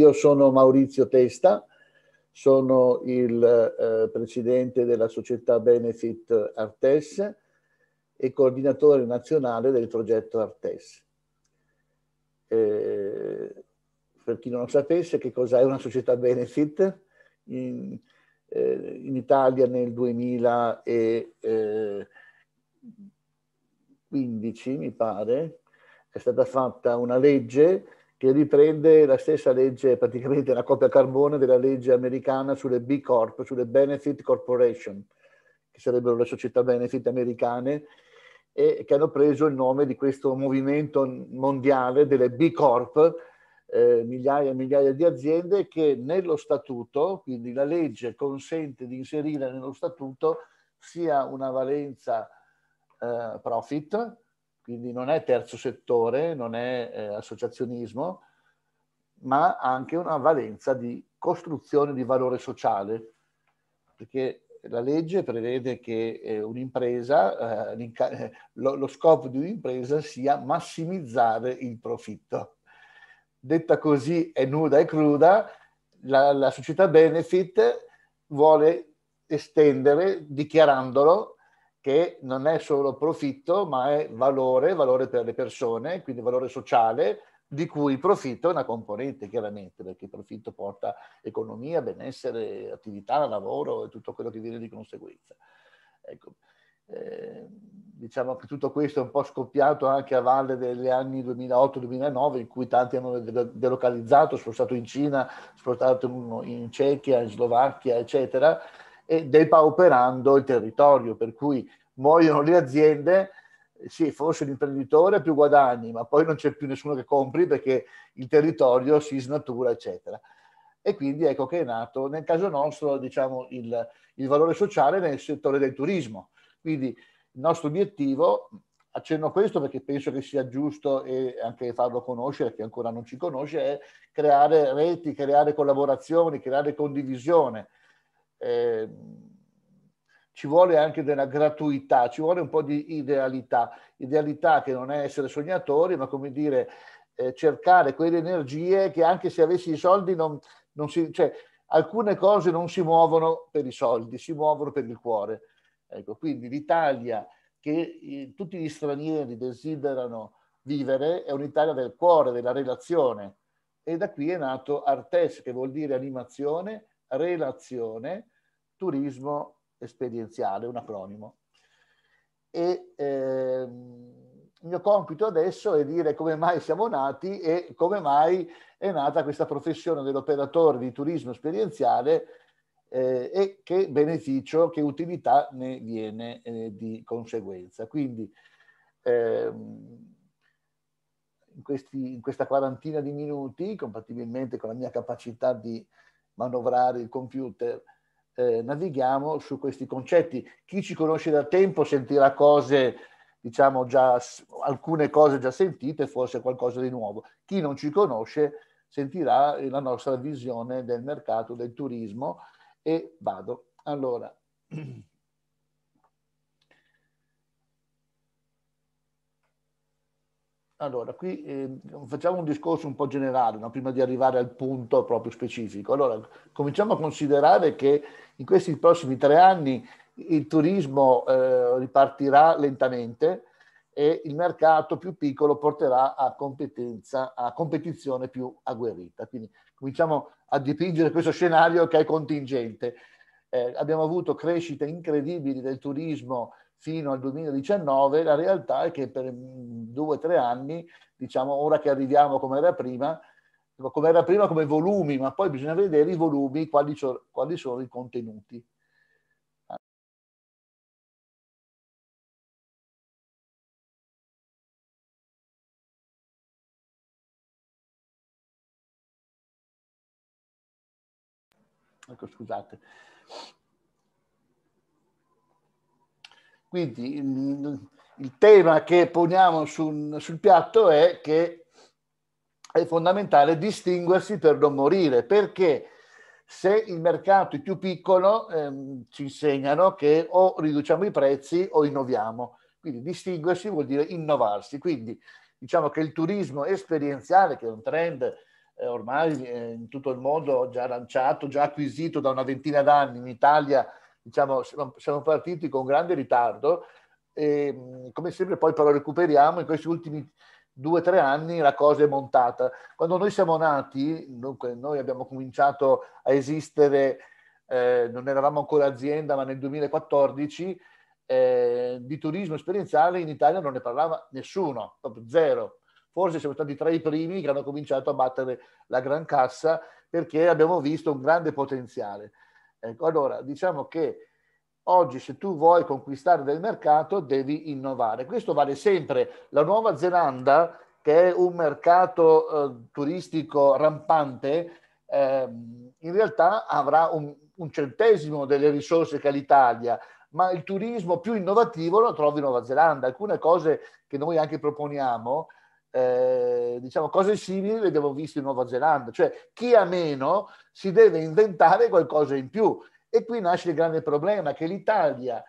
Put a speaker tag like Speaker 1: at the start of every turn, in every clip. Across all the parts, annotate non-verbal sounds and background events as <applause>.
Speaker 1: io sono Maurizio Testa, sono il eh, presidente della società Benefit Artes e coordinatore nazionale del progetto Artes. Eh, per chi non lo sapesse, che cos'è una società Benefit? In, eh, in Italia nel 2015, eh, mi pare, è stata fatta una legge che riprende la stessa legge, praticamente la copia carbone della legge americana sulle B Corp, sulle Benefit Corporation, che sarebbero le società benefit americane, e che hanno preso il nome di questo movimento mondiale delle B Corp, eh, migliaia e migliaia di aziende che nello statuto, quindi la legge consente di inserire nello statuto sia una valenza eh, profit, quindi non è terzo settore, non è eh, associazionismo, ma ha anche una valenza di costruzione di valore sociale, perché la legge prevede che eh, un'impresa, eh, eh lo, lo, scopo di un'impresa sia massimizzare il profitto. Detta così è nuda e cruda, la, la società benefit vuole estendere, dichiarandolo, che non è solo profitto, ma è valore, valore per le persone, quindi valore sociale, di cui il profitto è una componente chiaramente, perché il profitto porta economia, benessere, attività, lavoro e tutto quello che viene di conseguenza. Ecco. Eh, diciamo che tutto questo è un po' scoppiato anche a valle degli anni 2008-2009 in cui tanti hanno delocalizzato, spostato in Cina, spostato in Cechia, in Slovacchia, eccetera, e depauperando il territorio, per cui muoiono le aziende, sì, forse l'imprenditore ha più guadagni, ma poi non c'è più nessuno che compri perché il territorio si snatura, eccetera. E quindi ecco che è nato, nel caso nostro, diciamo, il, il valore sociale nel settore del turismo. Quindi il nostro obiettivo, accenno a questo perché penso che sia giusto e anche farlo conoscere, chi ancora non ci conosce, è creare reti, creare collaborazioni, creare condivisione eh, ci vuole anche della gratuità, ci vuole un po' di idealità, idealità che non è essere sognatori, ma come dire, eh, cercare quelle energie che anche se avessi i soldi non, non si... Cioè, alcune cose non si muovono per i soldi, si muovono per il cuore. Ecco, quindi l'Italia che eh, tutti gli stranieri desiderano vivere è un'Italia del cuore, della relazione. E da qui è nato Artes, che vuol dire animazione, relazione turismo esperienziale, un acronimo. E eh, il mio compito adesso è dire come mai siamo nati e come mai è nata questa professione dell'operatore di turismo esperienziale eh, e che beneficio, che utilità ne viene eh, di conseguenza. Quindi ehm, in, questi, in questa quarantina di minuti, compatibilmente con la mia capacità di manovrare il computer, eh, navighiamo su questi concetti. Chi ci conosce da tempo sentirà cose, diciamo già, alcune cose già sentite, forse qualcosa di nuovo. Chi non ci conosce sentirà la nostra visione del mercato, del turismo e vado. Allora. <clears throat> Allora, qui eh, facciamo un discorso un po' generale, no? prima di arrivare al punto proprio specifico. Allora, cominciamo a considerare che in questi prossimi tre anni il turismo eh, ripartirà lentamente e il mercato più piccolo porterà a, competenza, a competizione più agguerrita. Quindi cominciamo a dipingere questo scenario che è contingente. Eh, abbiamo avuto crescite incredibili del turismo fino al 2019, la realtà è che per mm, due o tre anni, diciamo ora che arriviamo come era prima, come era prima come volumi, ma poi bisogna vedere i volumi, quali, quali sono i contenuti. Ecco, scusate. Quindi mm, il, tema che poniamo sul, sul piatto è che è fondamentale distinguersi per non morire, perché se il mercato è più piccolo ehm, ci insegnano che o riduciamo i prezzi o innoviamo. Quindi distinguersi vuol dire innovarsi. Quindi diciamo che il turismo esperienziale, che è un trend eh, ormai eh, in tutto il mondo già lanciato, già acquisito da una ventina d'anni, in Italia diciamo, siamo partiti con grande ritardo e come sempre poi però recuperiamo in questi ultimi due o tre anni la cosa è montata. Quando noi siamo nati, dunque noi abbiamo cominciato a esistere, eh, non eravamo ancora azienda, ma nel 2014 eh, di turismo esperienziale in Italia non ne parlava nessuno, proprio zero. Forse siamo stati tra i primi che hanno cominciato a battere la gran cassa perché abbiamo visto un grande potenziale. Ecco, allora diciamo che oggi se tu vuoi conquistare del mercato devi innovare. Questo vale sempre. La Nuova Zelanda, che è un mercato eh, turistico rampante, eh, in realtà avrà un, un centesimo delle risorse che ha l'Italia, ma il turismo più innovativo lo trovi in Nuova Zelanda. Alcune cose che noi anche proponiamo eh, diciamo, cose simili le abbiamo viste in Nuova Zelanda, cioè chi ha meno si deve inventare qualcosa in più. E qui nasce il grande problema che l'Italia,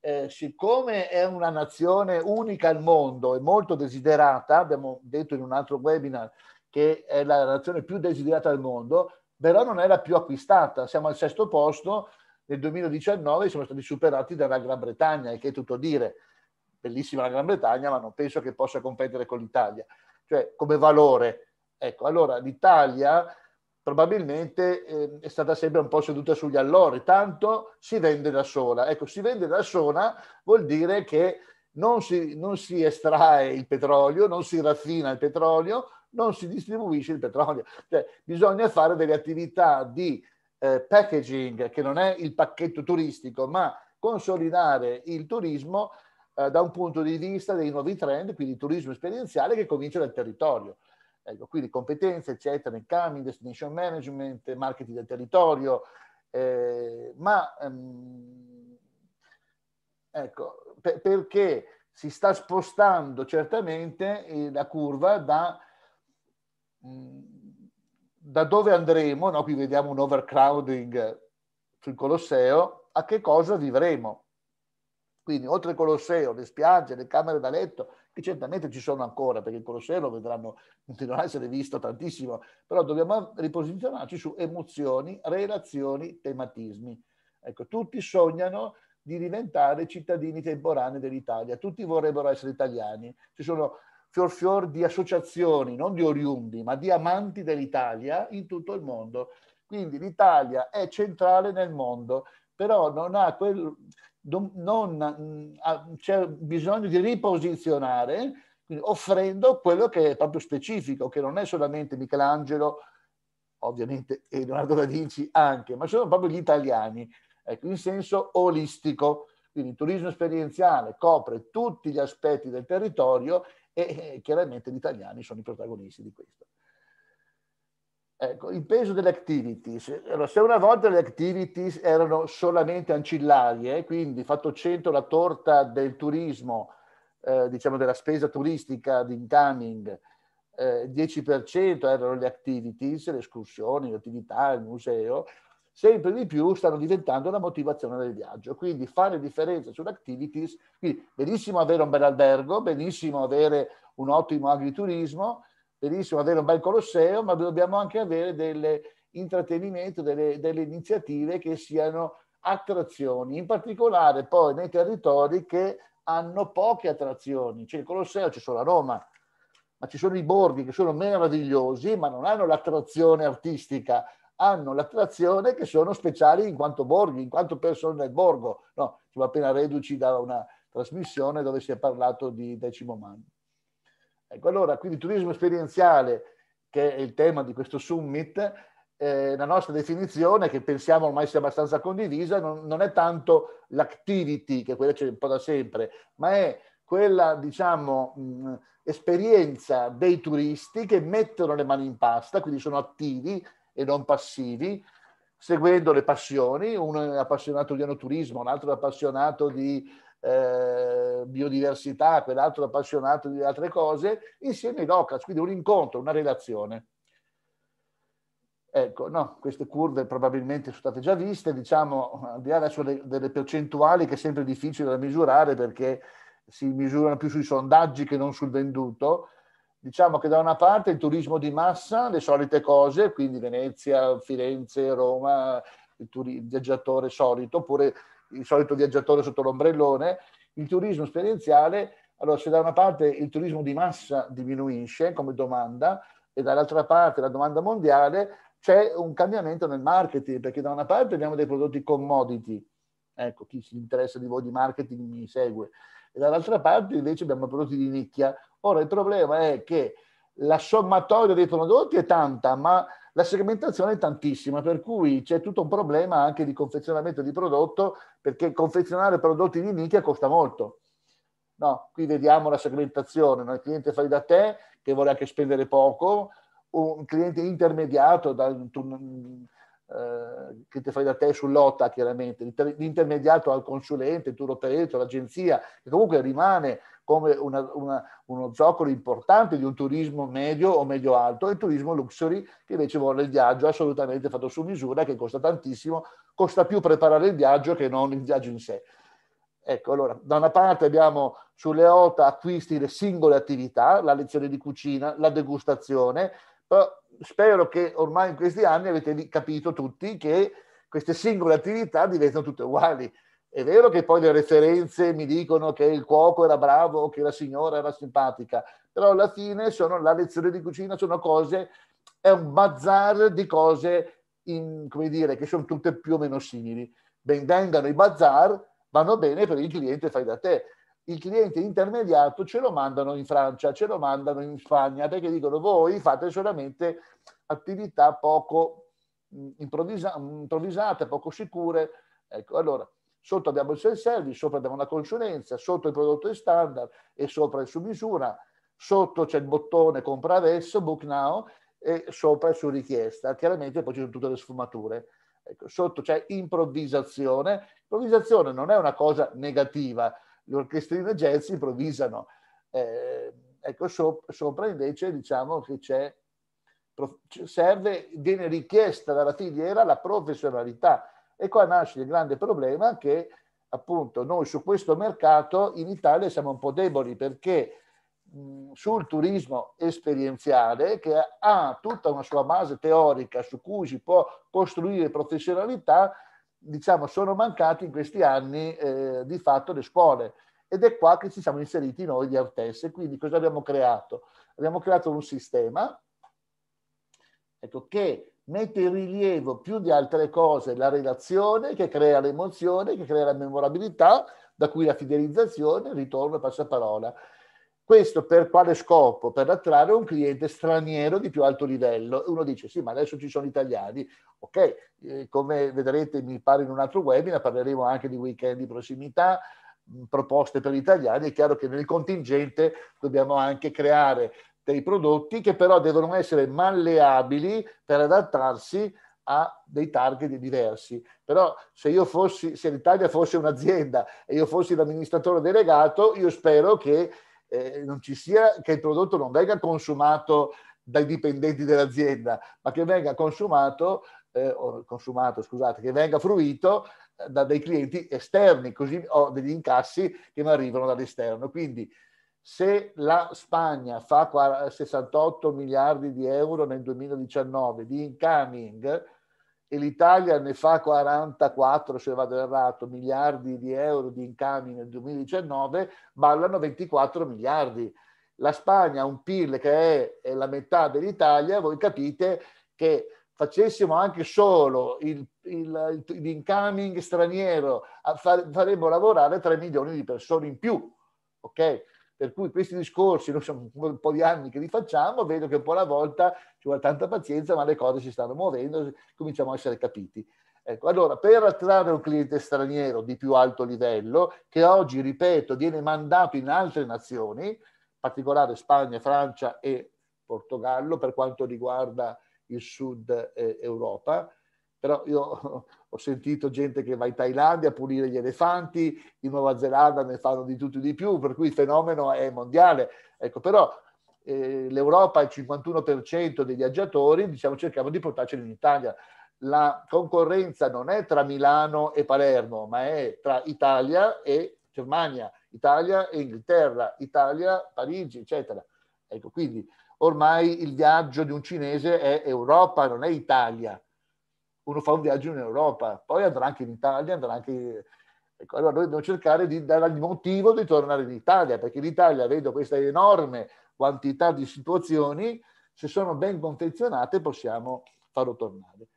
Speaker 1: eh, siccome è una nazione unica al mondo e molto desiderata, abbiamo detto in un altro webinar che è la nazione più desiderata al mondo, però non è la più acquistata. Siamo al sesto posto, nel 2019 siamo stati superati dalla Gran Bretagna, e che è tutto dire bellissima la Gran Bretagna, ma non penso che possa competere con l'Italia, cioè come valore. Ecco, allora l'Italia probabilmente eh, è stata sempre un po' seduta sugli allori, tanto si vende da sola. Ecco, si vende da sola vuol dire che non si, non si estrae il petrolio, non si raffina il petrolio, non si distribuisce il petrolio. Cioè, bisogna fare delle attività di eh, packaging, che non è il pacchetto turistico, ma consolidare il turismo eh, da un punto di vista dei nuovi trend, quindi turismo esperienziale che comincia dal territorio. Ecco, quindi competenze, eccetera, incoming, destination management, marketing del territorio, eh, ma ehm, ecco, per, perché si sta spostando certamente eh, la curva da, mm, da dove andremo, no? qui vediamo un overcrowding sul Colosseo, a che cosa vivremo. Quindi oltre al Colosseo, le spiagge, le camere da letto, che certamente ci sono ancora, perché il Colosseo lo vedranno, <laughs> continuerà a essere visto tantissimo, però dobbiamo riposizionarci su emozioni, relazioni, tematismi. Ecco, tutti sognano di diventare cittadini temporanei dell'Italia, tutti vorrebbero essere italiani. Ci sono fior fior di associazioni, non di oriundi, ma di amanti dell'Italia in tutto il mondo. Quindi l'Italia è centrale nel mondo, però non ha quel, non, mm, ah, c'è bisogno di riposizionare offrendo quello che è proprio specifico, che non è solamente Michelangelo, ovviamente e Leonardo da Vinci anche, ma sono proprio gli italiani, ecco, in senso olistico. Quindi il turismo esperienziale copre tutti gli aspetti del territorio e eh, chiaramente gli italiani sono i protagonisti di questo. Ecco, il peso delle activities. Allora, se una volta le activities erano solamente ancillarie, quindi fatto centro la torta del turismo, eh, diciamo della spesa turistica di incoming, eh, 10% erano le activities, le escursioni, le attività, il museo, sempre di più stanno diventando la motivazione del viaggio. Quindi fare differenza sulle activities, quindi benissimo avere un bel albergo, benissimo avere un ottimo agriturismo, benissimo avere un bel colosseo, ma dobbiamo anche avere delle intrattenimento, delle, delle iniziative che siano attrazioni, in particolare poi nei territori che hanno poche attrazioni. C'è cioè, il Colosseo c'è solo a Roma, ma ci sono i borghi che sono meravigliosi, ma non hanno l'attrazione artistica, hanno l'attrazione che sono speciali in quanto borghi, in quanto persone del borgo. No, siamo appena reduci da una trasmissione dove si è parlato di Decimo Manno. Ecco, allora, quindi turismo esperienziale, che è il tema di questo summit, eh, la nostra definizione, che pensiamo ormai sia abbastanza condivisa, non, non è tanto l'activity, che quella c'è un po' da sempre, ma è quella, diciamo, mh, esperienza dei turisti che mettono le mani in pasta, quindi sono attivi e non passivi, seguendo le passioni, uno è appassionato di anoturismo, un altro è appassionato di eh, biodiversità, quell'altro appassionato di altre cose, insieme ai locals, quindi un incontro, una relazione. Ecco, no, queste curve probabilmente sono state già viste, diciamo, al di là adesso delle percentuali che è sempre difficile da misurare perché si misurano più sui sondaggi che non sul venduto, diciamo che da una parte il turismo di massa, le solite cose, quindi Venezia, Firenze, Roma, il, turi- il viaggiatore solito, oppure il solito viaggiatore sotto l'ombrellone, il turismo esperienziale, allora se da una parte il turismo di massa diminuisce come domanda e dall'altra parte la domanda mondiale, c'è un cambiamento nel marketing, perché da una parte abbiamo dei prodotti commodity, ecco chi si interessa di voi di marketing mi segue, e dall'altra parte invece abbiamo prodotti di nicchia. Ora il problema è che la sommatoria dei prodotti è tanta, ma la segmentazione è tantissima, per cui c'è tutto un problema anche di confezionamento di prodotto, perché confezionare prodotti di nicchia costa molto. No, qui vediamo la segmentazione, no? il cliente fai da te che vorrà anche spendere poco, un cliente intermediato dal tu, mm, eh, cliente fai da te sull'OTA chiaramente, l'intermediato al consulente, il tour operator, l'agenzia, che comunque rimane come una, una, uno zoccolo importante di un turismo medio o medio alto e il turismo luxury che invece vuole il viaggio assolutamente fatto su misura che costa tantissimo, costa più preparare il viaggio che non il viaggio in sé. Ecco, allora, da una parte abbiamo sulle OTA acquisti le singole attività, la lezione di cucina, la degustazione, però spero che ormai in questi anni avete capito tutti che queste singole attività diventano tutte uguali. È vero che poi le referenze mi dicono che il cuoco era bravo, che la signora era simpatica, però alla fine sono la lezione di cucina, sono cose, è un bazar di cose, in, come dire, che sono tutte più o meno simili. Ben vengano i bazar, vanno bene per il cliente fai da te. Il cliente intermediato ce lo mandano in Francia, ce lo mandano in Spagna, perché dicono voi fate solamente attività poco mm, improvvisa- mm, improvvisate, poco sicure. Ecco, allora, sotto abbiamo il self-service, sopra abbiamo la consulenza, sotto il prodotto standard e sopra il su misura, sotto c'è il bottone compra adesso, book now, e sopra su richiesta. Chiaramente poi ci sono tutte le sfumature. Ecco, sotto c'è improvvisazione. Improvvisazione non è una cosa negativa, le orchestrine jazz improvvisano. Eh, ecco, sopra invece diciamo che c'è, serve, viene richiesta dalla filiera la professionalità e qua nasce il grande problema che appunto noi su questo mercato in Italia siamo un po' deboli perché mh, sul turismo esperienziale che ha tutta una sua base teorica su cui si può costruire professionalità, diciamo sono mancati in questi anni eh, di fatto le scuole ed è qua che ci siamo inseriti noi di Artes. Quindi cosa abbiamo creato? Abbiamo creato un sistema ecco, che mette in rilievo più di altre cose la relazione che crea l'emozione, che crea la memorabilità, da cui la fidelizzazione, il ritorno e passaparola. Questo per quale scopo? Per attrarre un cliente straniero di più alto livello. Uno dice, sì, ma adesso ci sono italiani. Ok, eh, come vedrete, mi pare in un altro webinar, parleremo anche di weekend di prossimità, mh, proposte per gli italiani. È chiaro che nel contingente dobbiamo anche creare dei prodotti che però devono essere malleabili per adattarsi a dei target diversi. Però se io fossi, se l'Italia fosse un'azienda e io fossi l'amministratore delegato, io spero che, eh, non ci sia, che il prodotto non venga consumato dai dipendenti dell'azienda, ma che venga consumato, eh, consumato scusate, che venga fruito eh, da dei clienti esterni, così ho degli incassi che mi arrivano dall'esterno. Quindi se la Spagna fa 68 miliardi di euro nel 2019 di incoming e l'Italia ne fa 44, se vado errato, miliardi di euro di incoming nel 2019, ballano 24 miliardi. La Spagna ha un PIL che è, la metà dell'Italia, voi capite che facessimo anche solo il, il, l'incoming straniero, faremmo lavorare 3 milioni di persone in più. Okay? Per cui questi discorsi, noi siamo un po' di anni che li facciamo, vedo che un po' alla volta ci vuole tanta pazienza, ma le cose si stanno muovendo, cominciamo a essere capiti. Ecco, allora, per attrarre un cliente straniero di più alto livello, che oggi, ripeto, viene mandato in altre nazioni, in particolare Spagna, Francia e Portogallo, per quanto riguarda il sud eh, Europa, però io <laughs> ho sentito gente che va in Thailandia a pulire gli elefanti, in Nuova Zelanda ne fanno di tutto e di più, per cui il fenomeno è mondiale. Ecco, però eh, l'Europa, il 51% dei viaggiatori, diciamo, cerchiamo di portarceli in Italia. La concorrenza non è tra Milano e Palermo, ma è tra Italia e Germania, Italia e Inghilterra, Italia, Parigi, eccetera. Ecco, quindi ormai il viaggio di un cinese è Europa, non è Italia uno fa un viaggio in Europa, poi andrà anche in Italia, andrà anche... Ecco, allora noi dobbiamo cercare di dare il motivo di tornare in Italia, perché in Italia vedo questa enorme quantità di situazioni, se sono ben confezionate possiamo farlo tornare.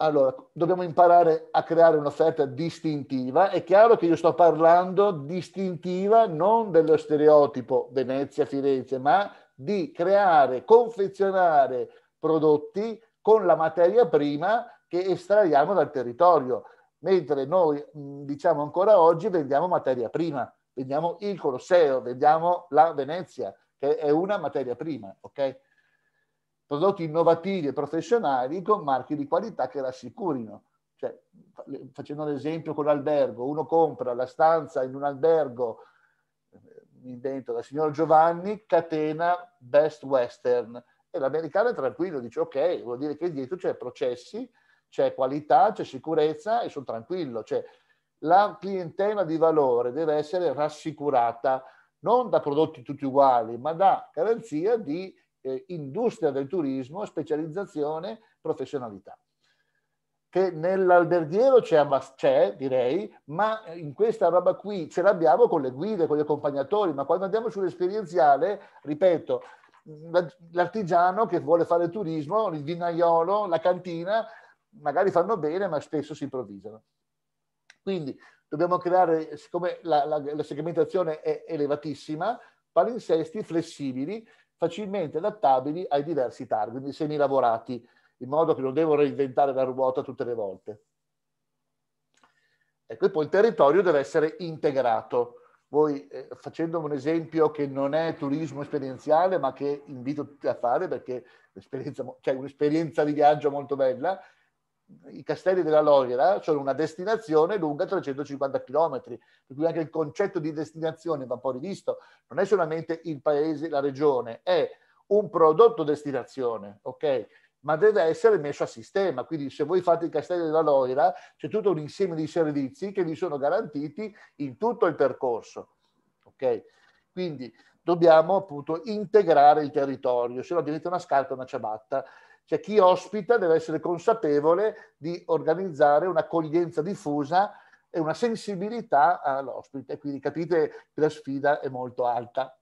Speaker 1: Allora, dobbiamo imparare a creare un'offerta distintiva. È chiaro che io sto parlando distintiva non dello stereotipo Venezia-Firenze, ma di creare, confezionare prodotti con la materia prima che estraiamo dal territorio, mentre noi diciamo ancora oggi vendiamo materia prima, vendiamo il Colosseo, vendiamo la Venezia, che è una materia prima, ok? Prodotti innovativi e professionali con marchi di qualità che rassicurino. Cioè, facendo esempio con l'albergo, uno compra la stanza in un albergo, eh, mi invento, la signora Giovanni, catena Best Western, l'americano è tranquillo, dice ok, vuol dire che dietro c'è processi, c'è qualità, c'è sicurezza e sono tranquillo. Cioè, la clientela di valore deve essere rassicurata non da prodotti tutti uguali, ma da garanzia di eh, industria del turismo, specializzazione, professionalità. Che nell'alberghiero c'è, c'è, direi, ma eh, in questa roba qui ce l'abbiamo con le guide, con gli accompagnatori, ma quando andiamo sull'esperienziale, ripeto, l'artigiano che vuole fare il turismo, il vinaiolo, la cantina, magari fanno bene, ma spesso si improvvisano. Quindi dobbiamo creare, siccome la, la, la segmentazione è elevatissima, palinsesti flessibili, facilmente adattabili ai diversi target, quindi semilavorati, in modo che non devo reinventare la ruota tutte le volte. Ecco, e poi il territorio deve essere integrato voi eh, facendo un esempio che non è turismo esperienziale, ma che invito tutti a fare perché l'esperienza, cioè un'esperienza di viaggio molto bella, i castelli della Loira sono una destinazione lunga 350 km, per cui anche il concetto di destinazione va un po' rivisto, non è solamente il paese, la regione, è un prodotto destinazione, ok? ma deve essere messo a sistema. Quindi se voi fate il castello della Loira c'è tutto un insieme di servizi che vi sono garantiti in tutto il percorso. Okay? Quindi dobbiamo appunto integrare il territorio, se no diventa una scarpa, una ciabatta. Cioè chi ospita deve essere consapevole di organizzare un'accoglienza diffusa e una sensibilità all'ospite. Quindi capite che la sfida è molto alta.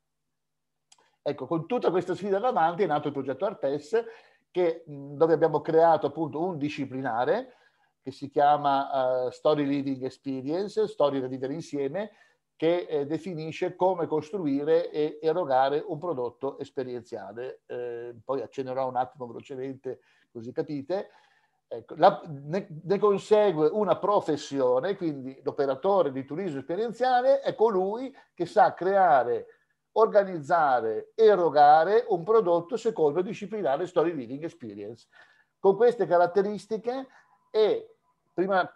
Speaker 1: Ecco, con tutta questa sfida davanti è nato il progetto Artes che, dove abbiamo creato appunto un disciplinare che si chiama uh, Story Living Experience, Story da vivere insieme, che eh, definisce come costruire e erogare un prodotto esperienziale. Eh, poi accenderò un attimo velocemente così capite. Ecco, la, ne, ne, consegue una professione, quindi l'operatore di turismo esperienziale è colui che sa creare organizzare, erogare un prodotto secondo disciplinare story reading experience. Con queste caratteristiche e prima,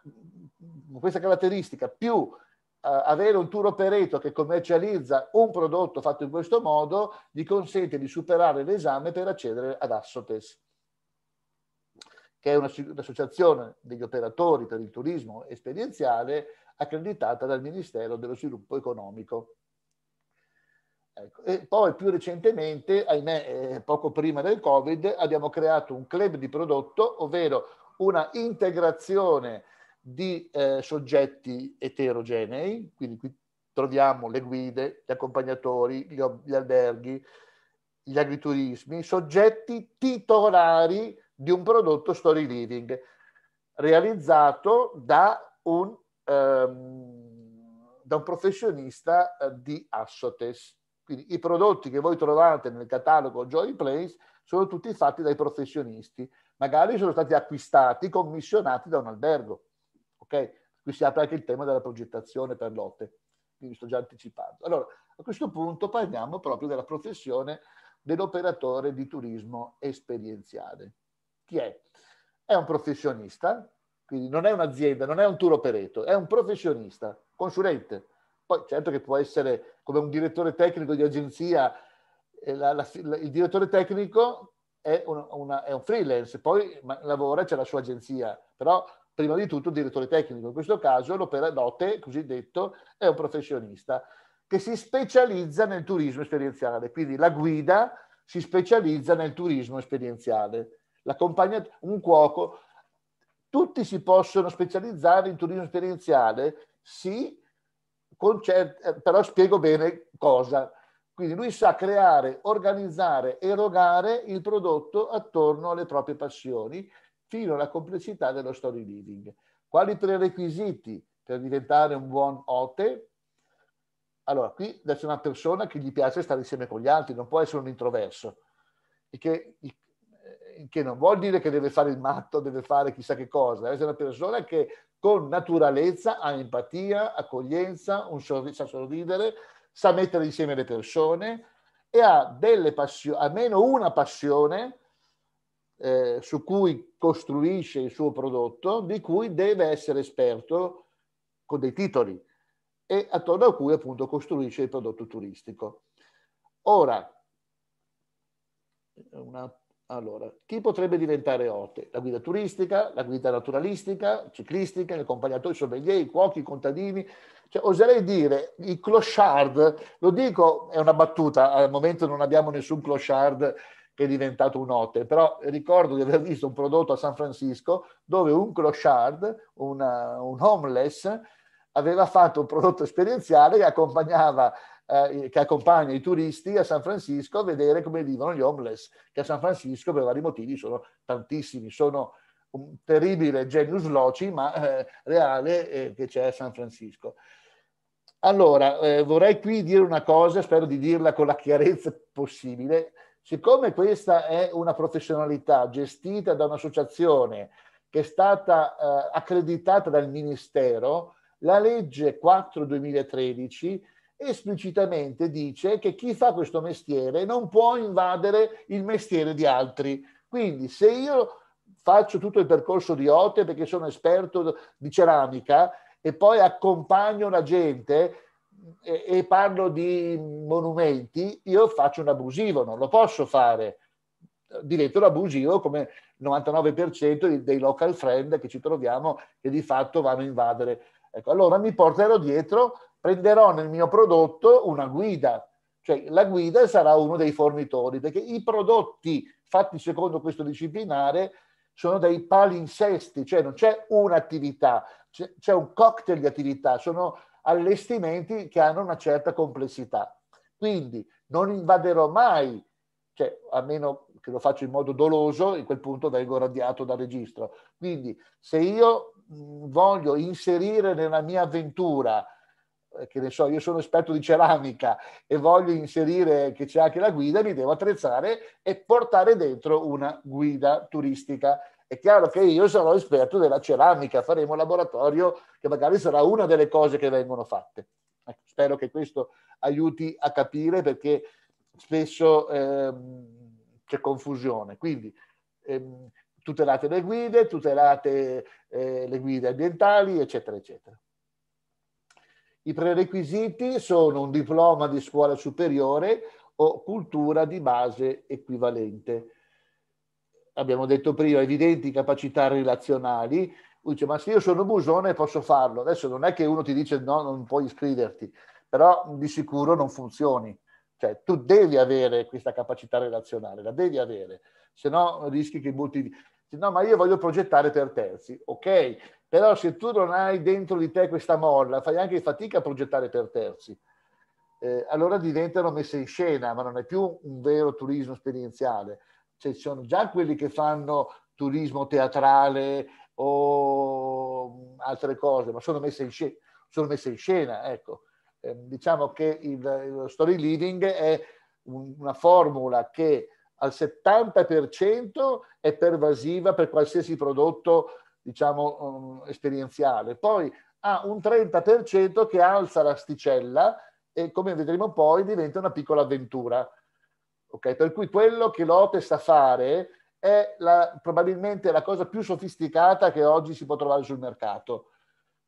Speaker 1: questa caratteristica più uh, avere un tour operator che commercializza un prodotto fatto in questo modo gli consente di superare l'esame per accedere ad Assotes che è un'associazione degli operatori per il turismo esperienziale accreditata dal Ministero dello Sviluppo Economico. Ecco. E poi più recentemente, ahimè, eh, poco prima del Covid, abbiamo creato un club di prodotto, ovvero una integrazione di eh, soggetti eterogenei, quindi qui troviamo le guide, gli accompagnatori, gli, gli alberghi, gli agriturismi, soggetti titolari di un prodotto story living realizzato da un, um, da un professionista eh, di Assotest. Quindi i prodotti che voi trovate nel catalogo Joy Place sono tutti fatti dai professionisti, magari sono stati acquistati, commissionati da un albergo. Ok? Qui si apre anche il tema della progettazione per lotte, quindi sto già anticipando. Allora, a questo punto parliamo proprio della professione dell'operatore di turismo esperienziale. Chi è? È un professionista, quindi non è un'azienda, non è un tour operator, è un professionista, consulente, poi certo che può essere come un direttore tecnico di agenzia, eh, la, la, la, il direttore tecnico è, una, una, è un freelance, poi ma, lavora, c'è la sua agenzia, però prima di tutto il direttore tecnico, in questo caso l'opera dote, cosiddetto, è un professionista che si specializza nel turismo esperienziale, quindi la guida si specializza nel turismo esperienziale, la compagnia, un cuoco, tutti si possono specializzare in turismo esperienziale? Sì, concert- eh, però spiego bene cosa. Quindi lui sa creare, organizzare, erogare il prodotto attorno alle proprie passioni fino alla complessità dello story living. Quali prerequisiti per diventare un buon OTE? Allora, qui deve essere una persona che gli piace stare insieme con gli altri, non può essere un introverso, che, eh, che non vuol dire che deve fare il matto, deve fare chissà che cosa, deve essere una persona che con naturalezza, ha empatia, accoglienza, sorri- sa sorridere, sa mettere insieme le persone e ha delle passio- almeno una passione eh, su cui costruisce il suo prodotto, di cui deve essere esperto con dei titoli e attorno a cui appunto costruisce il prodotto turistico. Ora, una allora, chi potrebbe diventare OTE? La guida turistica, la guida naturalistica, ciclistica, gli accompagnatori sommelier, i cuochi, i contadini. Cioè, oserei dire i clochard, lo dico, è una battuta, al momento non abbiamo nessun clochard che è diventato un OTE, però ricordo di aver visto un prodotto a San Francisco dove un clochard, una, un homeless, aveva fatto un prodotto esperienziale che accompagnava eh, che accompagna i turisti a San Francisco a vedere come vivono gli homeless, che a San Francisco per vari motivi sono tantissimi, sono un terribile genius loci, ma eh, reale eh, che c'è a San Francisco. Allora, eh, vorrei qui dire una cosa, spero di dirla con la chiarezza possibile. Siccome questa è una professionalità gestita da un'associazione che è stata eh, accreditata dal Ministero, la legge 4 2013 esplicitamente dice che chi fa questo mestiere non può invadere il mestiere di altri. Quindi se io faccio tutto il percorso di Ote perché sono esperto di ceramica e poi accompagno la gente e, e parlo di monumenti, io faccio un abusivo, non lo posso fare. Diretto l'abusivo come il 99% dei local friend che ci troviamo che di fatto vanno a invadere. Ecco, allora mi porterò dietro prenderò nel mio prodotto una guida, cioè la guida sarà uno dei fornitori, perché i prodotti fatti secondo questo disciplinare sono dei palinsesti, cioè non c'è un'attività, c'è, c'è un cocktail di attività, sono allestimenti che hanno una certa complessità. Quindi non invaderò mai, cioè a meno che lo faccio in modo doloso, in quel punto vengo radiato dal registro. Quindi se io voglio inserire nella mia avventura eh, che ne so, io sono esperto di ceramica e voglio inserire che c'è anche la guida, mi devo attrezzare e portare dentro una guida turistica. È chiaro che io sarò esperto della ceramica, faremo un laboratorio che magari sarà una delle cose che vengono fatte. Ecco, spero che questo aiuti a capire perché spesso ehm, c'è confusione. Quindi ehm, tutelate le guide, tutelate eh, le guide ambientali, eccetera, eccetera. I prerequisiti sono un diploma di scuola superiore o cultura di base equivalente. Abbiamo detto prima, evidenti capacità relazionali. Uno dice, ma se io sono busone posso farlo. Adesso non è che uno ti dice no, non puoi iscriverti, però di sicuro non funzioni. Cioè, tu devi avere questa capacità relazionale, la devi avere, se no rischi che butti... No, ma io voglio progettare per terzi. Ok, però se tu non hai dentro di te questa molla, fai anche fatica a progettare per terzi. Eh, allora diventano messe in scena, ma non è più un vero turismo esperienziale. Cioè, ci sono già quelli che fanno turismo teatrale o mm, altre cose, ma sono messe in, sc- sono messe in scena. Ecco. Eh, diciamo che il, lo story living è un, una formula che al 70% è pervasiva per qualsiasi prodotto diciamo, um, esperienziale. Poi ha un 30% che alza l'asticella e come vedremo poi diventa una piccola avventura. Okay? Per cui quello che Lotte sa fare è la, probabilmente la cosa più sofisticata che oggi si può trovare sul mercato.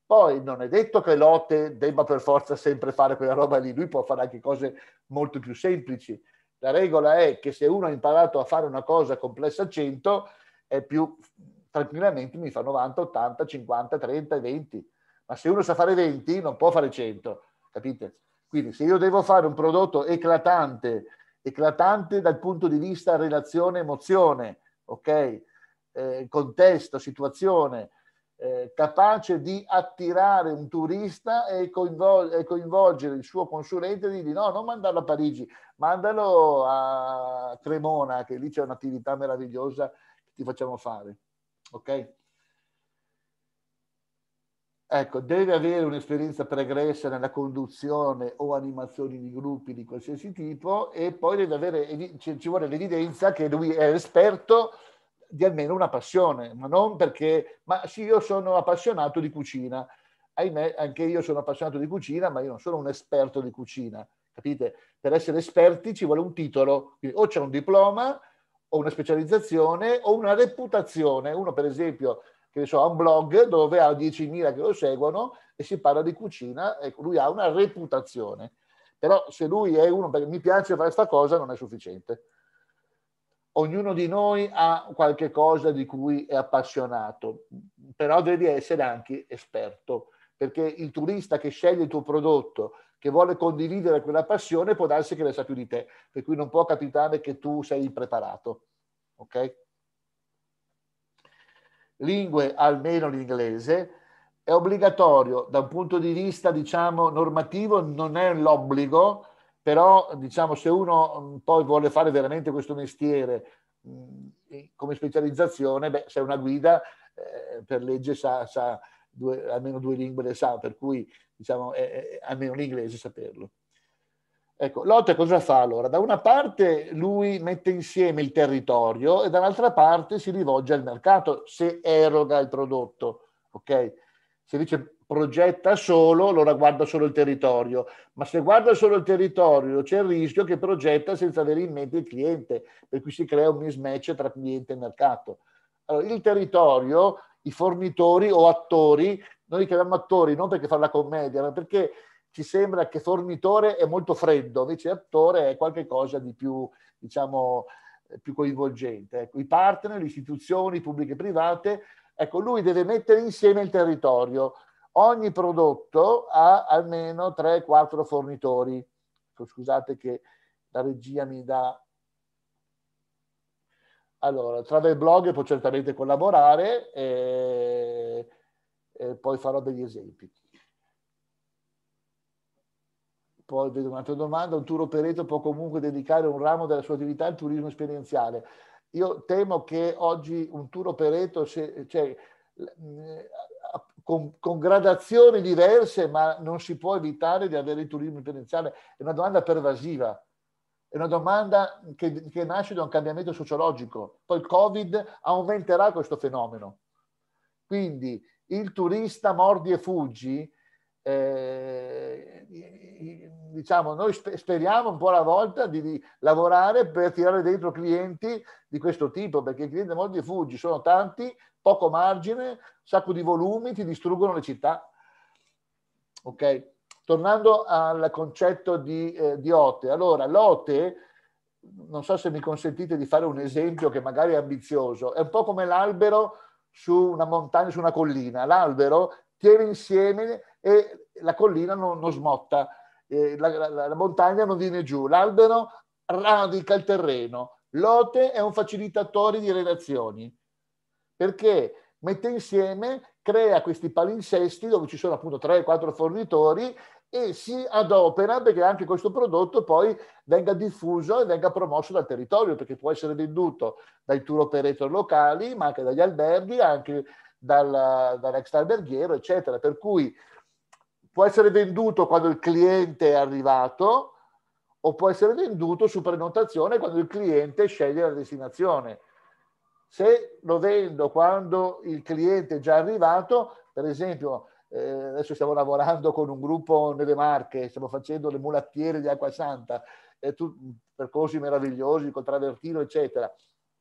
Speaker 1: Poi non è detto che Lotte debba per forza sempre fare quella roba lì, lui può fare anche cose molto più semplici. La regola è che se uno ha imparato a fare una cosa complessa a 100, è più tranquillamente mi fa 90, 80, 50, 30 20. Ma se uno sa fare 20 non può fare 100, capite? Quindi se io devo fare un prodotto eclatante, eclatante dal punto di vista relazione emozione, ok? Eh, contesto, situazione, eh, capace di attirare un turista e, coinvol- e, coinvolgere il suo consulente di dire no, non mandarlo a Parigi, mandalo a Cremona, che lì c'è un'attività meravigliosa che ti facciamo fare ok? Ecco, deve avere un'esperienza pregressa nella conduzione o animazioni di gruppi di qualsiasi tipo e poi deve avere, ci vuole l'evidenza che lui è esperto di almeno una passione, ma non perché, ma sì, io sono appassionato di cucina, ahimè, anche io sono appassionato di cucina, ma io non sono un esperto di cucina, capite? Per essere esperti ci vuole un titolo, Quindi, o c'è un diploma o una specializzazione o una reputazione. Uno, per esempio, che ne so, ha un blog dove ha 10.000 che lo seguono e si parla di cucina, e ecco, lui ha una reputazione. Però se lui è uno perché mi piace fare questa cosa non è sufficiente. Ognuno di noi ha qualche cosa di cui è appassionato, però devi essere anche esperto, perché il turista che sceglie il tuo prodotto che vuole condividere quella passione può darsi che ne sa più di te, per cui non può capitare che tu sei impreparato. Ok? Lingue, almeno l'inglese, è obbligatorio da un punto di vista, diciamo, normativo, non è l'obbligo, però, diciamo, se uno mm, poi vuole fare veramente questo mestiere mm, come specializzazione, beh, se è una guida, eh, per legge sa, sa due, almeno due lingue le sa, per cui diciamo, è, è, almeno l'inglese saperlo. Ecco, Lotte cosa fa allora? Da una parte lui mette insieme il territorio e dall'altra parte si rivolge al mercato se eroga il prodotto, ok? Se dice progetta solo, allora guarda solo il territorio, ma se guarda solo il territorio c'è il rischio che progetta senza avere in mente il cliente, per cui si crea un mismatch tra cliente e mercato. Allora, il territorio, i fornitori o attori noi chiamiamo attori non perché fanno la commedia, ma perché ci sembra che fornitore è molto freddo, invece attore è qualcosa di più, diciamo, eh, più coinvolgente. Ecco, I partner, le istituzioni pubbliche e private, ecco, lui deve mettere insieme il territorio. Ogni prodotto ha almeno 3-4 fornitori. Ecco, scusate che la regia mi dà... Allora, Travel Blog può certamente collaborare. Eh poi farò degli esempi. Poi vedo un'altra domanda, un tour operator può comunque dedicare un ramo della sua attività al turismo esperienziale. Io temo che oggi un tour operator, se, cioè, eh, con, con, gradazioni diverse, ma non si può evitare di avere il turismo esperienziale. È una domanda pervasiva, è una domanda che, che nasce da un cambiamento sociologico. Poi il Covid aumenterà questo fenomeno. Quindi il turista mordi e fuggi, eh, diciamo, noi speriamo un po' alla volta di, di, lavorare per tirare dentro clienti di questo tipo, perché i clienti mordi e fuggi sono tanti, poco margine, sacco di volumi, ti distruggono le città. Ok? Tornando al concetto di, eh, di OTE, allora l'OTE, non so se mi consentite di fare un esempio che magari è ambizioso, è un po' come l'albero su una montagna, su una collina. L'albero tiene insieme e la collina non, non smotta, eh, la, la, la, montagna non viene giù, l'albero radica il terreno. Lote è un facilitatore di relazioni perché mette insieme, crea questi palinsesti dove ci sono appunto 3-4 fornitori e si adopera perché anche questo prodotto poi venga diffuso e venga promosso dal territorio, perché può essere venduto dai tour operator locali, ma anche dagli alberghi, anche dal, dall'ex alberghiero, eccetera. Per cui può essere venduto quando il cliente è arrivato o può essere venduto su prenotazione quando il cliente sceglie la destinazione. Se lo vendo quando il cliente è già arrivato, per esempio eh, adesso stiamo lavorando con un gruppo nelle Marche, stiamo facendo le mulattiere di Acqua Santa, eh, tu, mm, percorsi meravigliosi col travertino, eccetera.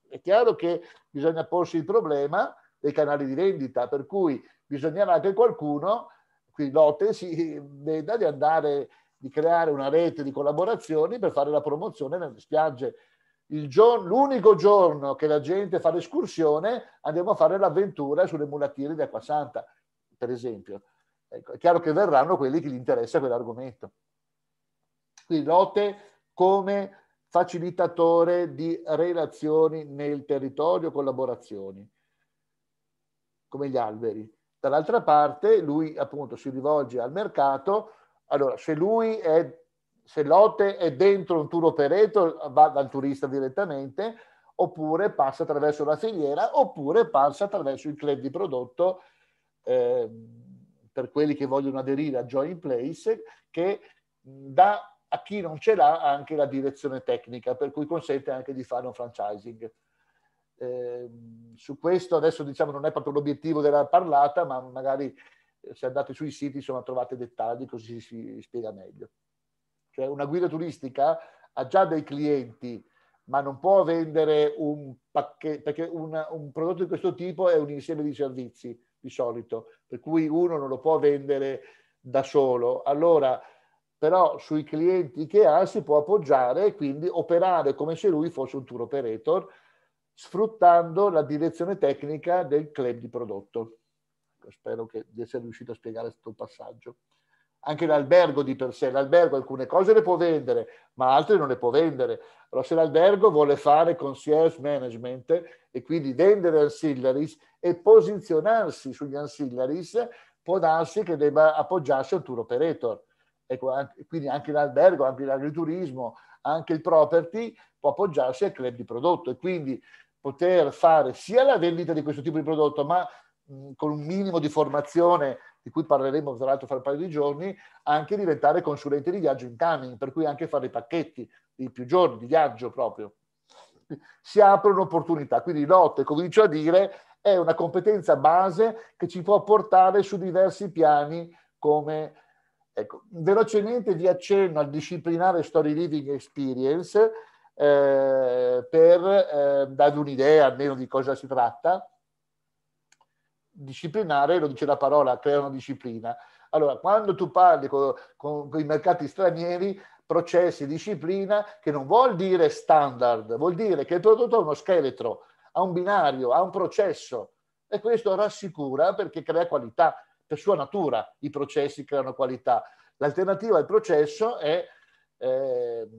Speaker 1: È chiaro che bisogna porsi il problema dei canali di vendita, per cui bisognerà che qualcuno, qui Lotte, si veda di andare, di creare una rete di collaborazioni per fare la promozione nelle spiagge. Giorno, l'unico giorno che la gente fa l'escursione andiamo a fare l'avventura sulle mulattiere di Acqua Santa per esempio. Ecco, è chiaro che verranno quelli che gli interessa quell'argomento. Quindi Lotte come facilitatore di relazioni nel territorio, collaborazioni, come gli alberi. Dall'altra parte lui appunto si rivolge al mercato, allora se lui è, se Lotte è dentro un tour operator va dal turista direttamente, oppure passa attraverso la filiera, oppure passa attraverso il club di prodotto Ehm, per quelli che vogliono aderire a Join in Place, che dà a chi non ce l'ha anche la direzione tecnica, per cui consente anche di fare un franchising. Ehm, su questo adesso diciamo non è proprio l'obiettivo della parlata, ma magari eh, se andate sui siti insomma, trovate dettagli così si spiega meglio. Cioè una guida turistica ha già dei clienti, ma non può vendere un pacchetto, perché una, un prodotto di questo tipo è un insieme di servizi di solito, per cui uno non lo può vendere da solo. Allora, però sui clienti che ha si può appoggiare e quindi operare come se lui fosse un tour operator, sfruttando la direzione tecnica del club di prodotto. Spero che di essere riuscito a spiegare questo passaggio anche l'albergo di per sé, l'albergo alcune cose le può vendere, ma altre non le può vendere. Allora se l'albergo vuole fare concierge management e quindi vendere ancillaries e posizionarsi sugli ancillaries, può darsi che debba appoggiarsi al tour operator. Ecco, quindi anche l'albergo, anche l'agriturismo, anche il property può appoggiarsi al club di prodotto e quindi poter fare sia la vendita di questo tipo di prodotto, ma mh, con un minimo di formazione di cui parleremo tra l'altro fra un paio di giorni, anche diventare consulente di viaggio in coming, per cui anche fare i pacchetti di più giorni, di viaggio proprio. Si apre un'opportunità, quindi lotte, comincio a dire, è una competenza base che ci può portare su diversi piani come... Ecco, velocemente vi accenno al disciplinare Story Living Experience eh, per eh, dare un'idea almeno di cosa si tratta disciplinare, lo dice la parola, creano disciplina. Allora, quando tu parli con, con, con i mercati stranieri, processi, disciplina, che non vuol dire standard, vuol dire che il prodotto ha uno scheletro, ha un binario, ha un processo e questo rassicura perché crea qualità. Per sua natura i processi creano qualità. L'alternativa al processo è, eh,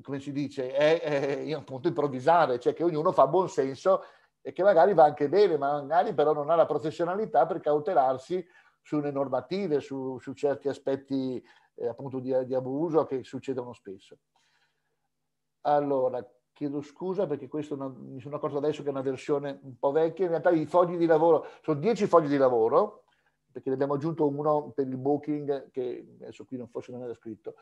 Speaker 1: come si dice, è, è, appunto improvvisare, cioè che ognuno fa buon senso e che magari va anche bene, ma magari però non ha la professionalità per cautelarsi sulle normative, su, su certi aspetti eh, appunto di, di, abuso che succedono spesso. Allora, chiedo scusa perché questo una, mi sono accorto adesso che è una versione un po' vecchia, in realtà i fogli di lavoro, sono 10 fogli di lavoro, perché ne abbiamo aggiunto uno per il booking, che adesso qui non forse non era scritto,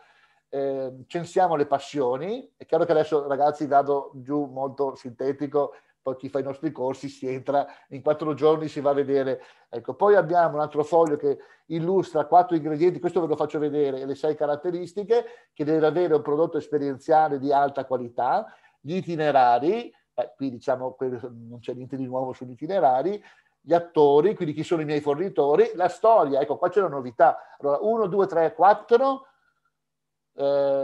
Speaker 1: eh, censiamo le passioni, è chiaro che adesso ragazzi vado giù molto sintetico, poi chi fa i nostri corsi si entra, in quattro giorni si va a vedere. Ecco, poi abbiamo un altro foglio che illustra quattro ingredienti, questo ve lo faccio vedere, e le sei caratteristiche che deve avere un prodotto esperienziale di alta qualità, gli itinerari, eh, qui diciamo non c'è niente di nuovo sugli itinerari, gli attori, quindi chi sono i miei fornitori, la storia, ecco qua c'è una novità. Allora, 1, 2, 3, 4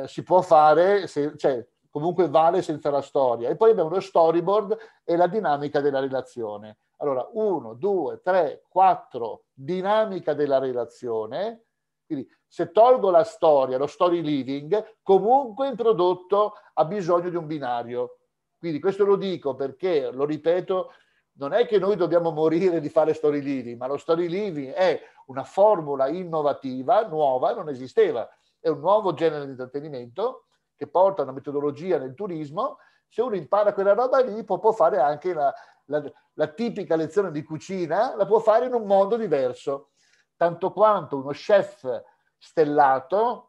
Speaker 1: si può fare, se, cioè comunque vale senza la storia. E poi abbiamo lo storyboard e la dinamica della relazione. Allora, 1, 2, 3, 4, dinamica della relazione. Quindi se tolgo la storia, lo story living, comunque il prodotto ha bisogno di un binario. Quindi questo lo dico perché, lo ripeto, non è che noi dobbiamo morire di fare story living, ma lo story living è una formula innovativa, nuova, non esisteva. È un nuovo genere di intrattenimento che porta una metodologia nel turismo, se uno impara quella roba lì può, può fare anche la, la, la, tipica lezione di cucina, la può fare in un modo diverso, tanto quanto uno chef stellato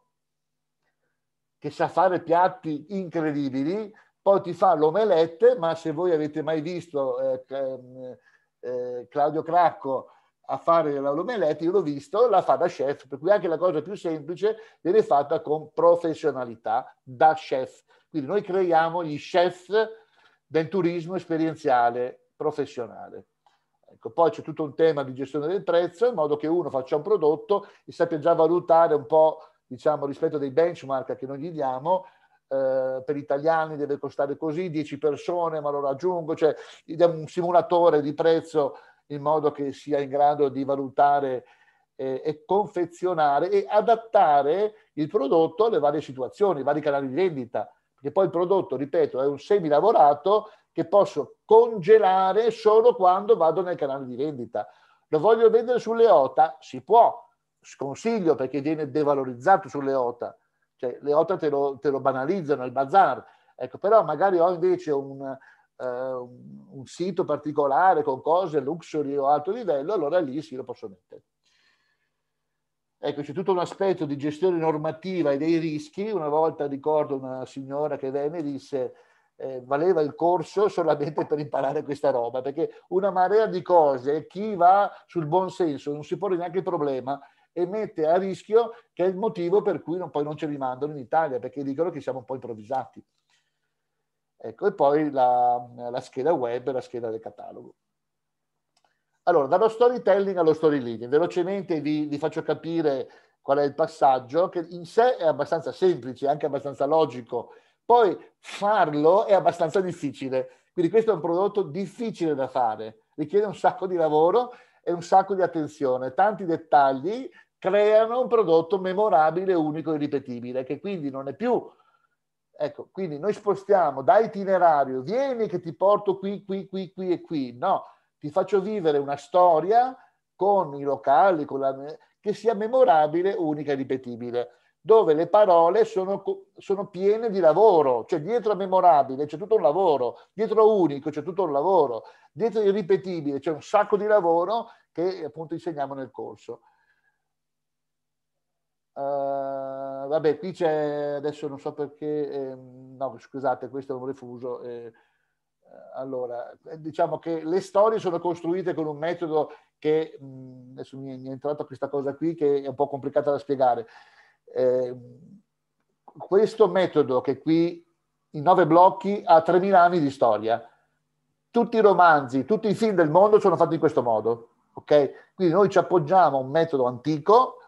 Speaker 1: che sa fare piatti incredibili, poi ti fa l'omelette, ma se voi avete mai visto eh, ehm, eh, Claudio Cracco a fare la l'omelette, io l'ho visto, la fa da chef, per cui anche la cosa più semplice viene fatta con professionalità da chef. Quindi noi creiamo gli chef del turismo esperienziale professionale. Ecco, poi c'è tutto un tema di gestione del prezzo, in modo che uno faccia un prodotto e sappia già valutare un po', diciamo, rispetto dei benchmark che noi gli diamo, eh, per italiani deve costare così, 10 persone, ma lo raggiungo, cioè gli diamo un simulatore di prezzo in modo che sia in grado di valutare eh, e confezionare e adattare il prodotto alle varie situazioni, ai vari canali di vendita. Perché poi il prodotto, ripeto, è un semilavorato che posso congelare solo quando vado nel canale di vendita. Lo voglio vendere sulle OTA? Si può, sconsiglio perché viene devalorizzato sulle OTA. Cioè, le OTA te lo, te lo banalizzano al bazar. Ecco, però magari ho invece un, eh, un sito particolare con cose luxury o alto livello, allora lì sì lo posso mettere. Ecco, c'è tutto un aspetto di gestione normativa e dei rischi. Una volta ricordo una signora che venne e disse eh, valeva il corso solamente per imparare questa roba, perché una marea di cose, chi va sul buon senso non si pone neanche il problema e mette a rischio che è il motivo per cui non, poi non ci rimandano in Italia, perché dicono che siamo un po' improvvisati. Ecco, e poi la, la, scheda web e la scheda del catalogo. Allora, dallo storytelling allo storyline, velocemente vi, vi faccio capire qual è il passaggio, che in sé è abbastanza semplice, anche abbastanza logico, poi farlo è abbastanza difficile, quindi questo è un prodotto difficile da fare, richiede un sacco di lavoro e un sacco di attenzione, tanti dettagli creano un prodotto memorabile, unico e ripetibile, che quindi non è più Ecco, quindi noi spostiamo da itinerario, vieni che ti porto qui, qui, qui, qui e qui. No, ti faccio vivere una storia con i locali, con la, che sia memorabile, unica e ripetibile, dove le parole sono, sono piene di lavoro, cioè dietro a memorabile c'è tutto un lavoro, dietro a unico c'è tutto un lavoro, dietro a irripetibile c'è un sacco di lavoro che appunto insegniamo nel corso. Uh, vabbè, qui c'è adesso non so perché, eh, no, scusate, questo è un refuso. Eh, eh allora, eh, diciamo che le storie sono costruite con un metodo che mh, mm, adesso mi è, mi è entrata questa cosa qui che è un po' complicata da spiegare. Eh, questo metodo che qui in nove blocchi ha 3.000 anni di storia. Tutti i romanzi, tutti i film del mondo sono fatti in questo modo. Ok, Quindi noi ci appoggiamo a un metodo antico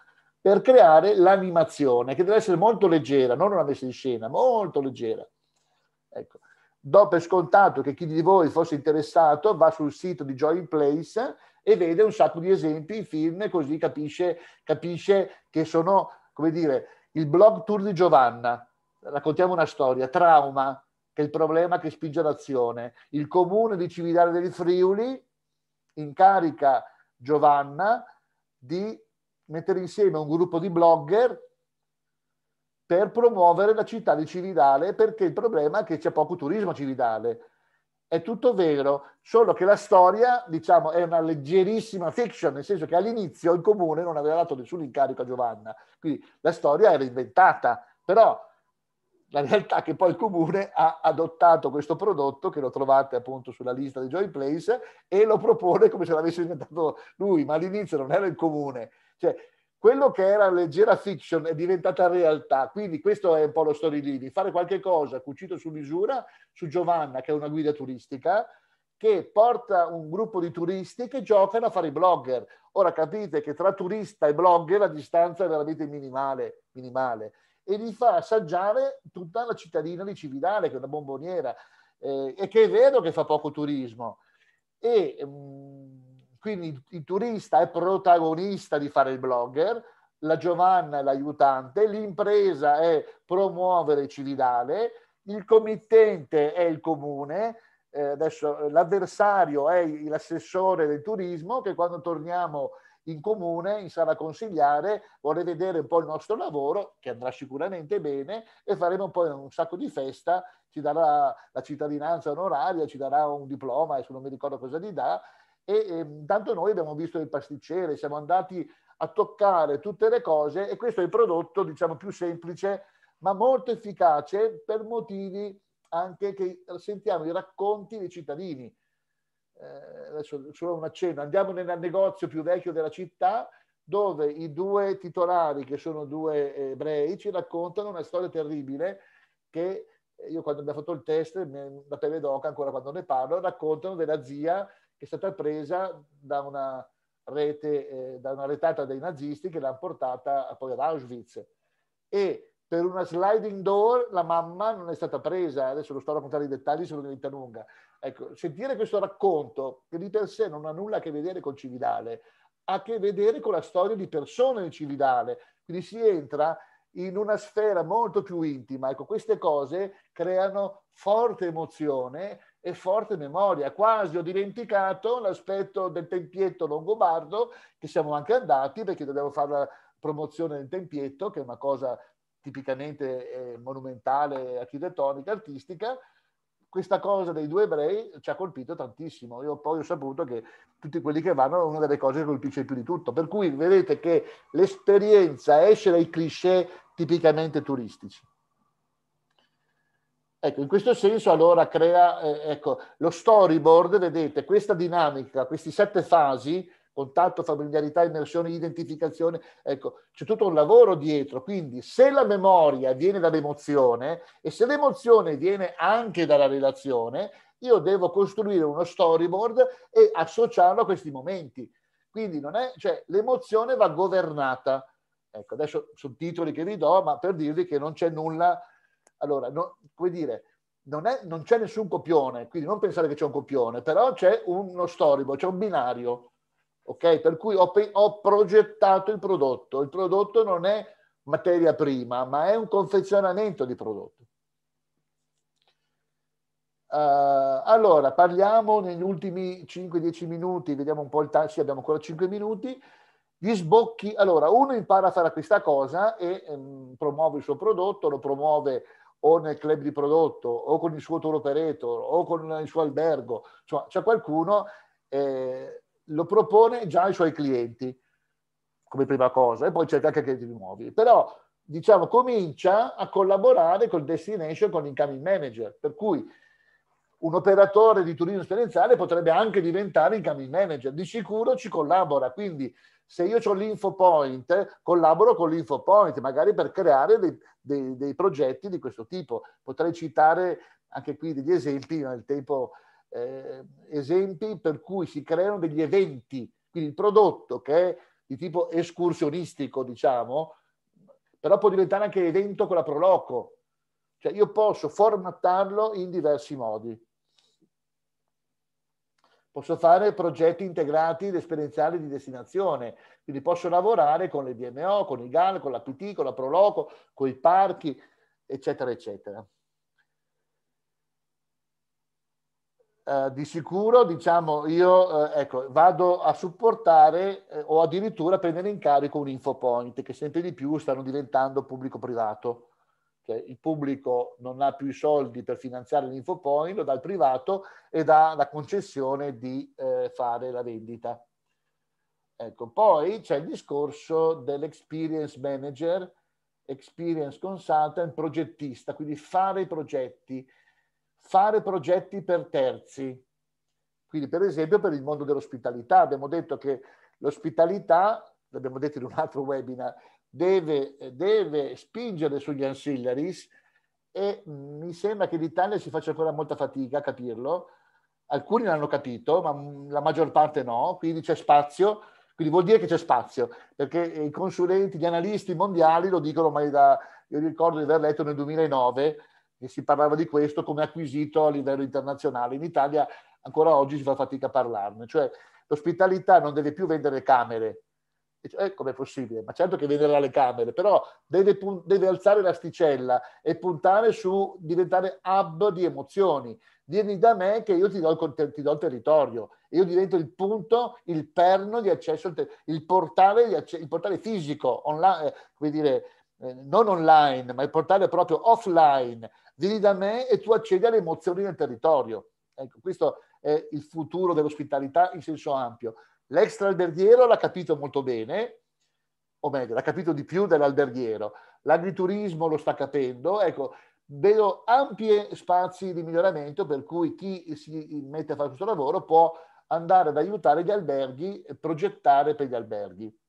Speaker 1: per creare l'animazione, che deve essere molto leggera, non una messa in scena, molto leggera. Ecco. Do per scontato che chi di voi fosse interessato va sul sito di Joy in Place e vede un sacco di esempi, film, così capisce, capisce che sono, come dire, il blog tour di Giovanna, raccontiamo una storia, trauma, che è il problema che spinge l'azione. Il comune di Cividale del Friuli incarica Giovanna di mettere insieme un gruppo di blogger per promuovere la città di Cividale, perché il problema è che c'è poco turismo a Cividale. È tutto vero, solo che la storia, diciamo, è una leggerissima fiction, nel senso che all'inizio il comune non aveva dato nessun incarico a Giovanna, quindi la storia era inventata, però la realtà è che poi il comune ha adottato questo prodotto, che lo trovate appunto sulla lista di Joy Place, e lo propone come se l'avesse inventato lui, ma all'inizio non era il comune, cioè, quello che era leggera fiction è diventata realtà, quindi questo è un po' lo story storyline, fare qualche cosa cucito su misura su Giovanna, che è una guida turistica, che porta un gruppo di turisti che giocano a fare i blogger. Ora capite che tra turista e blogger la distanza è veramente minimale, minimale. e li fa assaggiare tutta la cittadina di Cividale, che è una bomboniera, eh, e che è vero che fa poco turismo. E, mh, mm, quindi il, turista è protagonista di fare il blogger, la Giovanna è l'aiutante, l'impresa è promuovere Cividale, il committente è il comune, eh, adesso l'avversario è l'assessore del turismo che quando torniamo in comune, in sala consigliare, vuole vedere un po' il nostro lavoro, che andrà sicuramente bene, e faremo poi un sacco di festa, ci darà la cittadinanza onoraria, ci darà un diploma, adesso non mi ricordo cosa gli dà, e intanto noi abbiamo visto il pasticcere, siamo andati a toccare tutte le cose e questo è il prodotto diciamo più semplice ma molto efficace per motivi anche che sentiamo i racconti dei cittadini. Eh, adesso solo un accenno, andiamo nel negozio più vecchio della città dove i due titolari, che sono due ebrei, ci raccontano una storia terribile che io quando abbiamo fatto il test, la pelle d'oca ancora quando ne parlo, raccontano della zia è stata presa da una rete, eh, da una retata dei nazisti che l'ha portata poi ad Auschwitz. E per una sliding door la mamma non è stata presa, adesso lo sto a raccontare i dettagli, sono diventa lunga. Ecco, sentire questo racconto, che di per sé non ha nulla a che vedere con Cividale, ha a che vedere con la storia di persone nel Cividale, quindi si entra in una sfera molto più intima. Ecco, queste cose creano forte emozione e forte memoria. Quasi ho dimenticato l'aspetto del tempietto longobardo, che siamo anche andati perché dovevo fare la promozione del tempietto, che è una cosa tipicamente eh, monumentale, architettonica, artistica, questa cosa dei due ebrei ci ha colpito tantissimo. Io poi ho saputo che tutti quelli che vanno è una delle cose che colpisce più di tutto. Per cui vedete che l'esperienza esce dai cliché tipicamente turistici. Ecco, in questo senso allora crea, eh, ecco, lo storyboard, vedete, questa dinamica, queste sette fasi, contatto, familiarità, immersione, identificazione, ecco, c'è tutto un lavoro dietro, quindi se la memoria viene dall'emozione e se l'emozione viene anche dalla relazione, io devo costruire uno storyboard e associarlo a questi momenti. Quindi non è, cioè, l'emozione va governata. Ecco, adesso sono titoli che vi do, ma per dirvi che non c'è nulla allora, no, come dire, non, è, non, c'è nessun copione, quindi non pensare che c'è un copione, però c'è uno storico, c'è un binario, ok? Per cui ho, ho progettato il prodotto. Il prodotto non è materia prima, ma è un confezionamento di prodotto. Uh, allora, parliamo negli ultimi 5-10 minuti, vediamo un po' il tasso, sì, abbiamo ancora 5 minuti. Gli sbocchi, allora, uno impara a fare questa cosa e ehm, promuove il suo prodotto, lo promuove o nel club di prodotto o con il suo tour operator o con il suo albergo, cioè, c'è qualcuno eh, lo propone già ai suoi clienti come prima cosa e poi cerca anche che nuovi. Però diciamo comincia a collaborare con il destination, con l'incoming manager, per cui un operatore di turismo esperienziale potrebbe anche diventare incoming manager, di sicuro ci collabora, quindi se io ho l'InfoPoint, collaboro con l'InfoPoint, magari per creare dei, dei, dei progetti di questo tipo. Potrei citare anche qui degli esempi, nel tempo, eh, esempi per cui si creano degli eventi, quindi il prodotto che è di tipo escursionistico, diciamo, però può diventare anche evento con la Proloco. Cioè io posso formattarlo in diversi modi posso fare progetti integrati ed esperienziali di destinazione, quindi posso lavorare con le DMO, con i GAL, con l'APT, con la Proloco, con i parchi, eccetera, eccetera. Eh, di sicuro, diciamo, io eh, ecco, vado a supportare eh, o addirittura a prendere in carico un infopoint che sempre di più stanno diventando pubblico-privato cioè il pubblico non ha più i soldi per finanziare l'infopoint, lo dà al privato e dà la concessione di eh, fare la vendita. Ecco, poi c'è il discorso dell'experience manager, experience consultant, progettista, quindi fare progetti, fare progetti per terzi. Quindi per esempio per il mondo dell'ospitalità, abbiamo detto che l'ospitalità, l'abbiamo detto in un altro webinar, deve, deve spingere sugli ancillaries e mi sembra che l'Italia si faccia ancora molta fatica a capirlo. Alcuni l'hanno capito, ma la maggior parte no, quindi c'è spazio, quindi vuol dire che c'è spazio, perché i consulenti, gli analisti mondiali lo dicono ormai da, io ricordo di aver letto nel 2009 che si parlava di questo come acquisito a livello internazionale. In Italia ancora oggi si fa fatica a parlarne, cioè l'ospitalità non deve più vendere camere, Dice, cioè, eh, com'è possibile? Ma certo che venderà le camere, però deve, deve alzare l'asticella e puntare su diventare hub di emozioni. Vieni da me che io ti do il, ti do il territorio. Io divento il punto, il perno di accesso, il, il, portale, di acce- il portale, fisico, online, eh, come dire, eh, non online, ma il portale proprio offline. Vieni da me e tu accedi alle emozioni del territorio. Ecco, questo è il futuro dell'ospitalità in senso ampio. L'ex alberghiero l'ha capito molto bene, o meglio, l'ha capito di più dell'alberghiero. L'agriturismo lo sta capendo, ecco, vedo ampi spazi di miglioramento per cui chi si mette a fare questo lavoro può andare ad aiutare gli alberghi e progettare per gli alberghi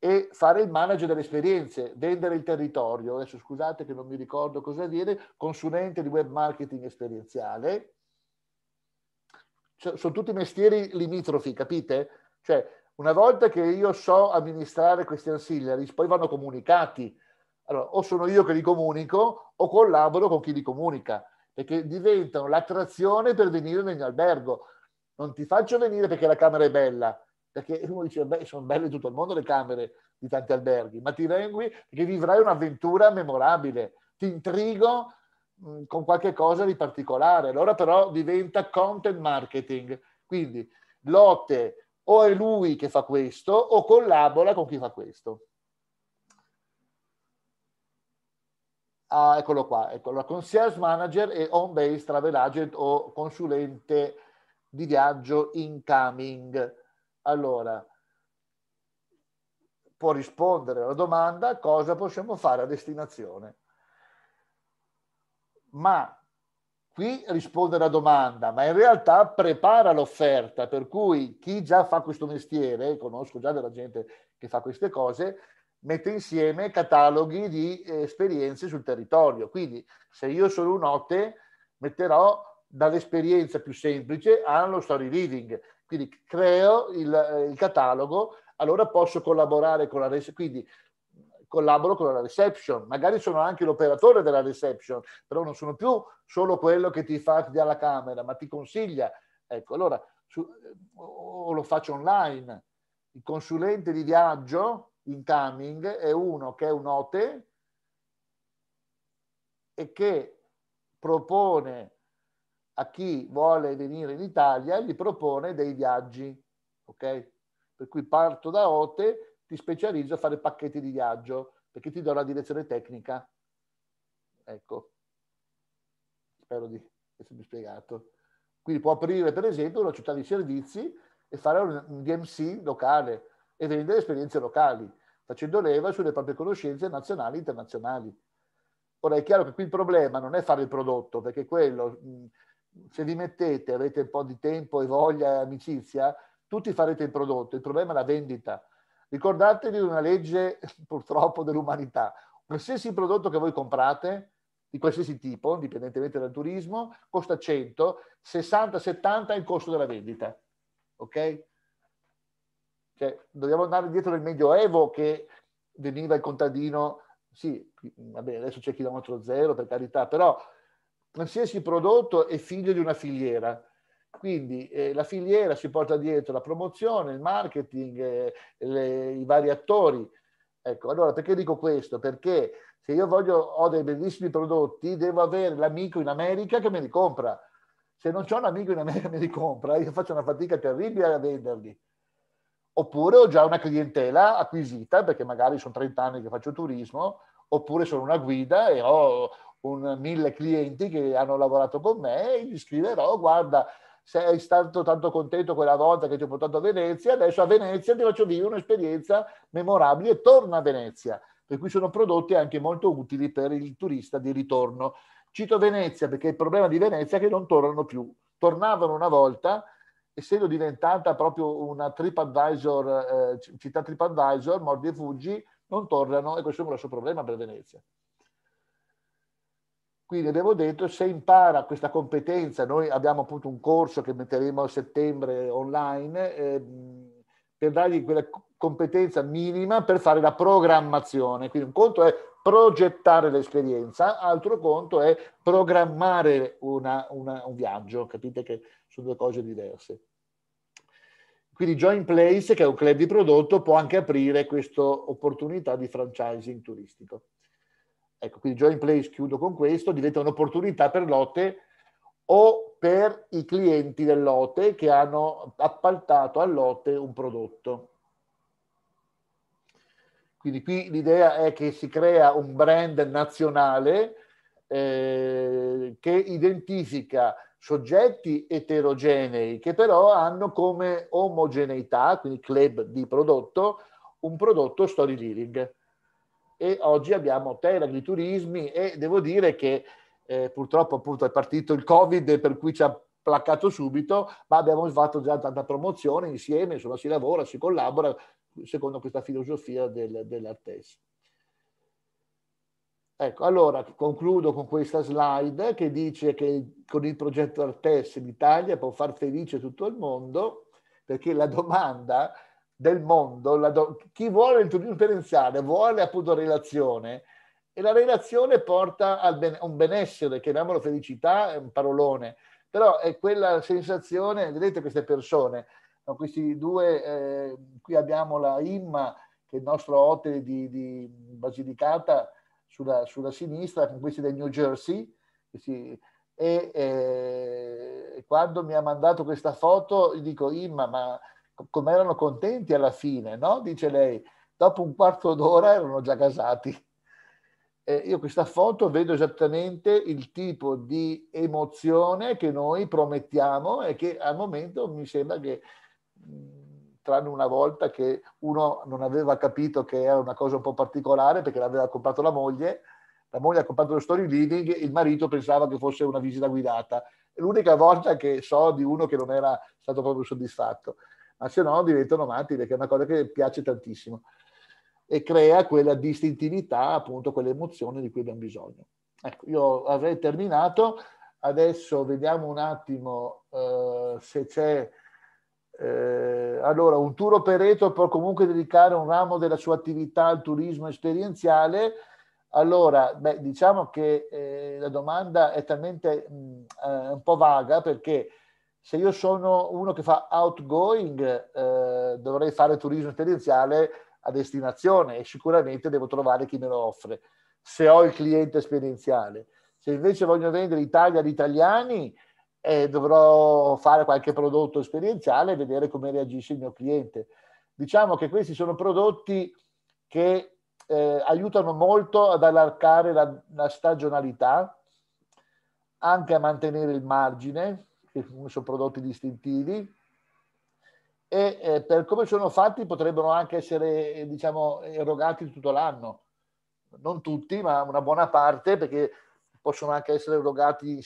Speaker 1: e fare il manager delle esperienze, vendere il territorio. Adesso scusate che non mi ricordo cosa viene, consulente di web marketing esperienziale, cioè, sono tutti mestieri limitrofi, capite? Cioè, una volta che io so amministrare questi ancillari, poi vanno comunicati. Allora, o sono io che li comunico o collaboro con chi li comunica, perché diventano l'attrazione per venire nel mio albergo. Non ti faccio venire perché la camera è bella, perché uno dice, beh, sono belle in tutto il mondo le camere di tanti alberghi, ma ti vengo perché vivrai un'avventura memorabile. Ti intrigo Mm, con qualche cosa di particolare. Allora però diventa content marketing. Quindi lotte o è lui che fa questo o collabora con chi fa questo. Ah, eccolo qua, eccolo, concierge manager e on-base travel agent o consulente di viaggio incoming. Allora, può rispondere alla domanda cosa possiamo fare a destinazione ma qui risponde alla domanda, ma in realtà prepara l'offerta, per cui chi già fa questo mestiere, conosco già della gente che fa queste cose, mette insieme cataloghi di eh, esperienze sul territorio. Quindi se io sono un otte, metterò dall'esperienza più semplice allo story living. Quindi creo il, eh, il catalogo, allora posso collaborare con la... Quindi collaboro con la reception, magari sono anche l'operatore della reception, però non sono più solo quello che ti fa via la camera, ma ti consiglia. Ecco, allora, su, eh, o lo faccio online. Il consulente di viaggio in coming è uno che è un OTE e che propone a chi vuole venire in Italia, gli propone dei viaggi, ok? Per cui parto da OTE ti specializzo a fare pacchetti di viaggio perché ti do la direzione tecnica. Ecco, spero di essermi spiegato. Quindi può aprire per esempio una città di servizi e fare un DMC locale e vendere esperienze locali, facendo leva sulle proprie conoscenze nazionali e internazionali. Ora è chiaro che qui il problema non è fare il prodotto, perché quello, se vi mettete, avete un po' di tempo e voglia e amicizia, tutti farete il prodotto, il problema è la vendita. Ricordatevi di una legge <laughs> purtroppo dell'umanità. Qualsiasi prodotto che voi comprate, di qualsiasi tipo, indipendentemente dal turismo, costa 100, 60, 70 è il costo della vendita. Ok? Cioè, dobbiamo andare dietro nel Medioevo che veniva il contadino, sì, vabbè, adesso c'è chilometro zero per carità, però qualsiasi prodotto è figlio di una filiera quindi eh, la filiera si porta dietro la promozione, il marketing, eh, le, i vari attori. Ecco, allora perché dico questo? Perché se io voglio, ho dei bellissimi prodotti, devo avere l'amico in America che me li compra. Se non ho un amico in America che me li compra, io faccio una fatica terribile a venderli. Oppure ho già una clientela acquisita, perché magari sono 30 anni che faccio turismo, oppure sono una guida e ho un, mille clienti che hanno lavorato con me e gli scriverò, guarda, sei stato tanto contento quella volta che ti ho portato a Venezia, adesso a Venezia ti faccio vivere un'esperienza memorabile e torna a Venezia. Per cui sono prodotti anche molto utili per il turista di ritorno. Cito Venezia perché il problema di Venezia è che non tornano più. Tornavano una volta, essendo diventata proprio una TripAdvisor, eh, città TripAdvisor, mordi e fuggi, non tornano e questo è un grosso problema per Venezia. Quindi abbiamo detto se impara questa competenza, noi abbiamo appunto un corso che metteremo a settembre online eh, per dargli quella competenza minima per fare la programmazione. Quindi un conto è progettare l'esperienza, altro conto è programmare una, una, un viaggio, capite che sono due cose diverse. Quindi Join Place, che è un club di prodotto, può anche aprire questa opportunità di franchising turistico. Ecco, quindi join place, chiudo con questo, diventa un'opportunità per lotte o per i clienti del lote che hanno appaltato al lote un prodotto. Quindi qui l'idea è che si crea un brand nazionale eh, che identifica soggetti eterogenei che però hanno come omogeneità, quindi club di prodotto, un prodotto story dealing e oggi abbiamo hotel, agriturismi e devo dire che eh, purtroppo appunto è partito il Covid per cui ci ha placcato subito, ma abbiamo fatto già tanta promozione insieme, insomma si lavora, si collabora secondo questa filosofia del, dell'Artes. Ecco, allora concludo con questa slide che dice che con il progetto Artes l'Italia può far felice tutto il mondo perché la domanda del mondo, do- chi vuole il turismo esperienziale vuole appunto relazione e la relazione porta a ben- un benessere, chiamiamolo felicità, è un parolone, però è quella sensazione, vedete queste persone, no, questi due, eh, qui abbiamo la Imma, che è il nostro hotel di, di Basilicata, sulla, sulla, sinistra, con questi del New Jersey, questi, e eh, quando mi ha mandato questa foto, gli dico Imma, ma come erano contenti alla fine, no? Dice lei, dopo un quarto d'ora erano già casati. Eh, io questa foto vedo esattamente il tipo di emozione che noi promettiamo e che al momento mi sembra che, tranne una volta che uno non aveva capito che era una cosa un po' particolare perché l'aveva comprato la moglie, la moglie ha comprato lo story living, il marito pensava che fosse una visita guidata. l'unica volta che so di uno che non era stato proprio soddisfatto ma se no diventano martire, che è una cosa che piace tantissimo e crea quella distintività, appunto, quell'emozione di cui abbiamo bisogno. Ecco, io avrei terminato, adesso vediamo un attimo eh, se c'è... Eh, allora, un tour operator può comunque dedicare un ramo della sua attività al turismo esperienziale. Allora, beh, diciamo che eh, la domanda è talmente mh, mm, eh, un po' vaga perché se io sono uno che fa outgoing, eh, dovrei fare turismo esperienziale a destinazione e sicuramente devo trovare chi me lo offre, se ho il cliente esperienziale. Se invece voglio vendere Italia agli italiani, eh, dovrò fare qualche prodotto esperienziale e vedere come reagisce il mio cliente. Diciamo che questi sono prodotti che eh, aiutano molto ad allarcare la, la stagionalità, anche a mantenere il margine, sono prodotti distintivi e eh, per come sono fatti potrebbero anche essere eh, diciamo, erogati tutto l'anno. Non tutti, ma una buona parte perché possono anche essere erogati,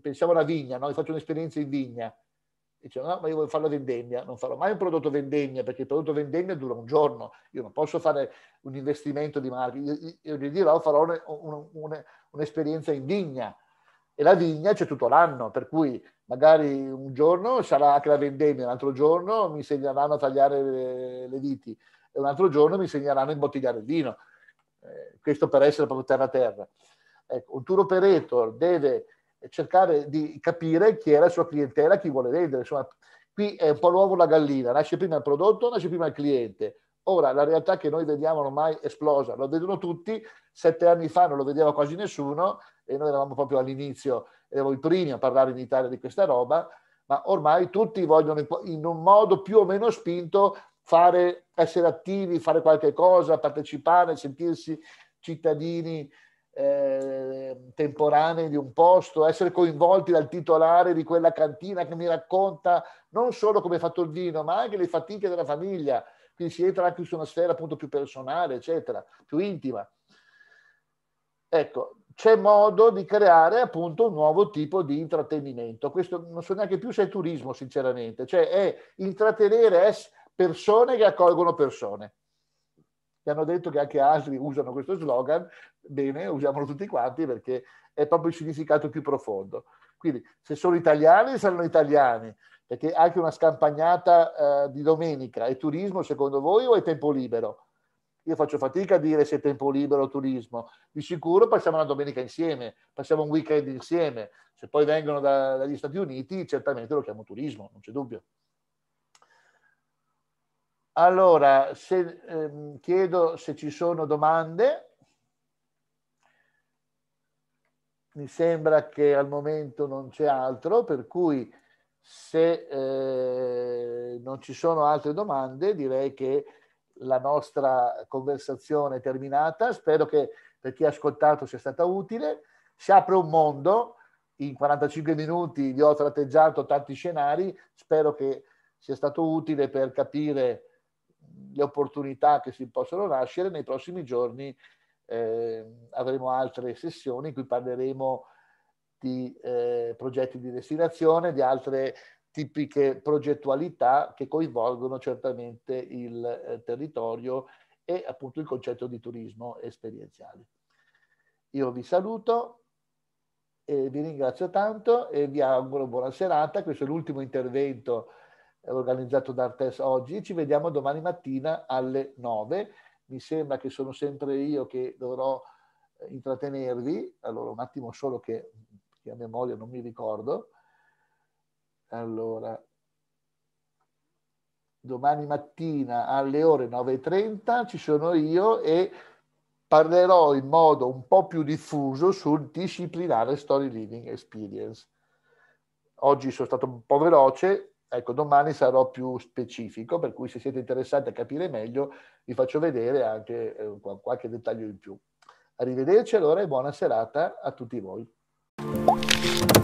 Speaker 1: pensiamo alla vigna, no? io faccio un'esperienza in vigna, dice no, ma io voglio fare la vendemmia, non farò mai un prodotto vendemmia perché il prodotto vendemmia dura un giorno, io non posso fare un investimento di marketing, io, io gli dirò farò un, un, un, un'esperienza in vigna e la vigna c'è tutto l'anno, per cui magari un giorno sarà anche la vendemmia, un altro giorno mi insegneranno a tagliare le, le viti e un altro giorno mi insegneranno a imbottigliare il vino. Eh, questo per essere proprio terra a terra. Ecco, un tour operator deve cercare di capire chi è la sua clientela, chi vuole vendere. Insomma, qui è un po' l'uovo la gallina, nasce prima il prodotto, nasce prima il cliente. Ora, la realtà che noi vediamo ormai esplosa, lo vedono tutti, sette anni fa non lo vedeva quasi nessuno e noi eravamo proprio all'inizio, eravamo i primi a parlare in Italia di questa roba, ma ormai tutti vogliono in un modo più o meno spinto fare, essere attivi, fare qualche cosa, partecipare, sentirsi cittadini eh, temporanei di un posto, essere coinvolti dal titolare di quella cantina che mi racconta non solo come è fatto il vino, ma anche le fatiche della famiglia, quindi si entra anche su una sfera appunto più personale, eccetera, più intima. Ecco, c'è modo di creare appunto un nuovo tipo di intrattenimento. Questo non so neanche più se è turismo, sinceramente, cioè è intrattenere persone che accolgono persone. Che hanno detto che anche altri usano questo slogan, bene, usiamolo tutti quanti perché è proprio il significato più profondo. Quindi se sono italiani saranno italiani, perché anche una scampagnata eh, di domenica è turismo secondo voi o è tempo libero? Io faccio fatica a dire se è tempo libero o turismo. Di sicuro passiamo una domenica insieme, passiamo un weekend insieme. Se poi vengono da, dagli Stati Uniti, certamente lo chiamo turismo, non c'è dubbio. Allora, se, ehm, chiedo se ci sono domande. Mi sembra che al momento non c'è altro, per cui se eh, non ci sono altre domande, direi che la nostra conversazione è terminata. Spero che per chi ha ascoltato sia stata utile. Si apre un mondo, in 45 minuti vi ho tratteggiato tanti scenari, spero che sia stato utile per capire le opportunità che si possono nascere. Nei prossimi giorni eh, avremo altre sessioni in cui parleremo di eh, progetti di destinazione, di altre tipiche progettualità che coinvolgono certamente il eh, territorio e appunto il concetto di turismo esperienziale. Io vi saluto, vi ringrazio tanto e vi auguro buona serata. Questo è l'ultimo intervento eh, organizzato da Artes oggi. Ci vediamo domani mattina alle 9. Mi sembra che sono sempre io che dovrò eh, intrattenervi. Allora un attimo solo che che a memoria non mi ricordo. Allora, domani mattina alle ore 9.30 ci sono io e parlerò in modo un po' più diffuso sul disciplinare Story Living Experience. Oggi sono stato un po' veloce, ecco, domani sarò più specifico, per cui se siete interessati a capire meglio vi faccio vedere anche eh, qualche dettaglio in più. Arrivederci allora e buona serata a tutti voi. you